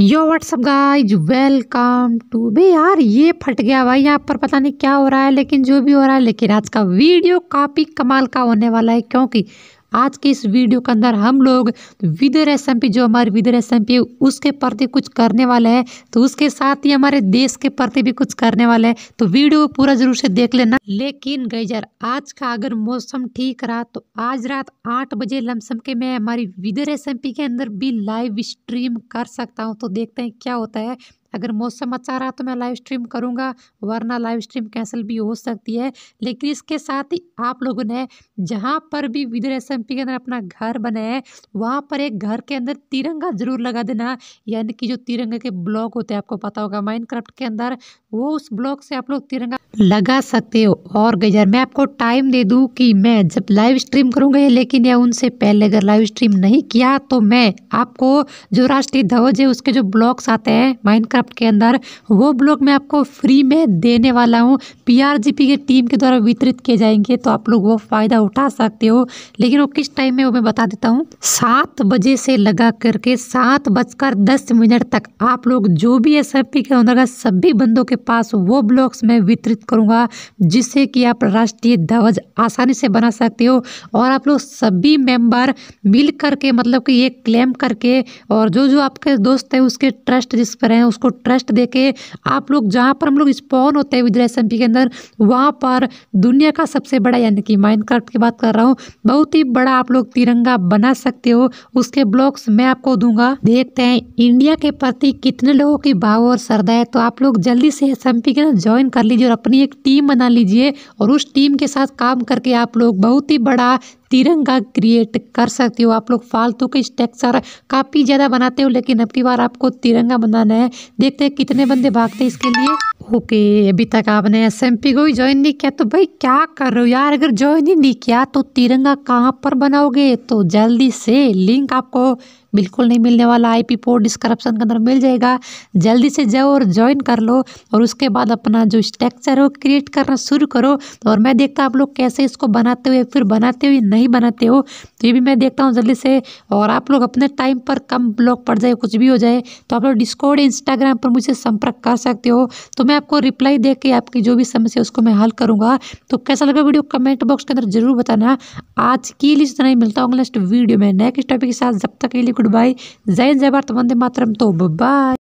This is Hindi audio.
yo what's up guys welcome to बे यार ये फट गया भाई यहाँ पर पता नहीं क्या हो रहा है लेकिन जो भी हो रहा है लेकिन आज का वीडियो काफ़ी कमाल का होने वाला है क्योंकि आज के इस वीडियो के अंदर हम लोग विदर एस जो हमारे विदर एस उसके प्रति कुछ करने वाले हैं तो उसके साथ ही हमारे देश के प्रति भी कुछ करने वाले हैं तो वीडियो पूरा जरूर से देख लेना लेकिन गैजर आज का अगर मौसम ठीक रहा तो आज रात आठ बजे लमसम के मैं हमारी विदर एस के अंदर भी लाइव स्ट्रीम कर सकता हूँ तो देखते हैं क्या होता है अगर मौसम अच्छा रहा तो मैं लाइव स्ट्रीम करूँगा वरना लाइव स्ट्रीम कैंसिल भी हो सकती है लेकिन इसके साथ ही आप लोगों ने जहाँ पर भी विदर एस के अंदर अपना घर बनाया है वहाँ पर एक घर के अंदर तिरंगा ज़रूर लगा देना यानी कि जो तिरंगे के ब्लॉक होते हैं आपको पता होगा माइंड के अंदर वो उस ब्लॉक से आप लोग तिरंगा लगा सकते हो और गजर मैं आपको टाइम दे दूं कि मैं जब लाइव स्ट्रीम करूंगा लेकिन या उनसे पहले अगर लाइव स्ट्रीम नहीं किया तो मैं आपको जो राष्ट्रीय ध्वज है उसके जो ब्लॉक्स आते हैं माइनक्राफ्ट प्रोडक्ट के अंदर वो ब्लॉक मैं आपको फ्री में देने वाला हूँ पी के टीम के द्वारा वितरित किए जाएंगे तो आप लोग वो फ़ायदा उठा सकते हो लेकिन वो किस टाइम में वो मैं बता देता हूँ सात बजे से लगा करके सात बजकर दस मिनट तक आप लोग जो भी एस के अंतर्गत सभी बंदों के पास वो ब्लॉक्स मैं वितरित करूँगा जिससे कि आप राष्ट्रीय ध्वज आसानी से बना सकते हो और आप लोग सभी मेंबर मिल करके मतलब कि ये क्लेम करके और जो जो आपके दोस्त हैं उसके ट्रस्ट जिस पर हैं उसको ट्रस्ट दे के आप लोग जहाँ पर हम लोग स्पॉन होते हैं विद्रेस एम के अंदर वहाँ पर दुनिया का सबसे बड़ा यानी कि माइंड की बात कर रहा हूँ बहुत ही बड़ा आप लोग तिरंगा बना सकते हो उसके ब्लॉक्स मैं आपको दूंगा देखते हैं इंडिया के प्रति कितने लोगों की भाव और श्रद्धा है तो आप लोग जल्दी से एस के अंदर ज्वाइन कर लीजिए और अपनी एक टीम बना लीजिए और उस टीम के साथ काम करके आप लोग बहुत ही बड़ा तिरंगा क्रिएट कर सकते हो आप लोग फालतू के स्ट्रक्चर काफ़ी ज़्यादा बनाते हो लेकिन अब की बार आपको तिरंगा बनाना है देखते हैं कितने बंदे भागते हैं इसके लिए ओके अभी तक आपने एस एम पी को ही ज्वाइन नहीं किया तो भाई क्या कर रहे हो यार अगर ज्वाइन ही नहीं किया तो तिरंगा कहाँ पर बनाओगे तो जल्दी से लिंक आपको बिल्कुल नहीं मिलने वाला आई पी पोर्ट डिस्क्रप्शन के अंदर मिल जाएगा जल्दी से जाओ और ज्वाइन कर लो और उसके बाद अपना जो स्ट्रक्चर हो क्रिएट करना शुरू करो और मैं देखता आप लोग कैसे इसको बनाते हो या फिर बनाते हो या नहीं बनाते हो तो ये भी मैं देखता हूँ जल्दी से और आप लोग अपने टाइम पर कम ब्लॉग पड़ जाए कुछ भी हो जाए तो आप लोग डिस्कॉर्ड इंस्टाग्राम पर मुझसे संपर्क कर सकते हो तो मैं मैं आपको रिप्लाई दे के आपकी जो भी समस्या उसको मैं हल करूँगा तो कैसा लगा वीडियो कमेंट बॉक्स के अंदर जरूर बताना आज के लिए इतना ही मिलता हूँ नेक्स्ट वीडियो में नेक्स्ट टॉपिक के साथ जब तक के लिए गुड बाय जय जय भारत वंदे मातरम तो बाय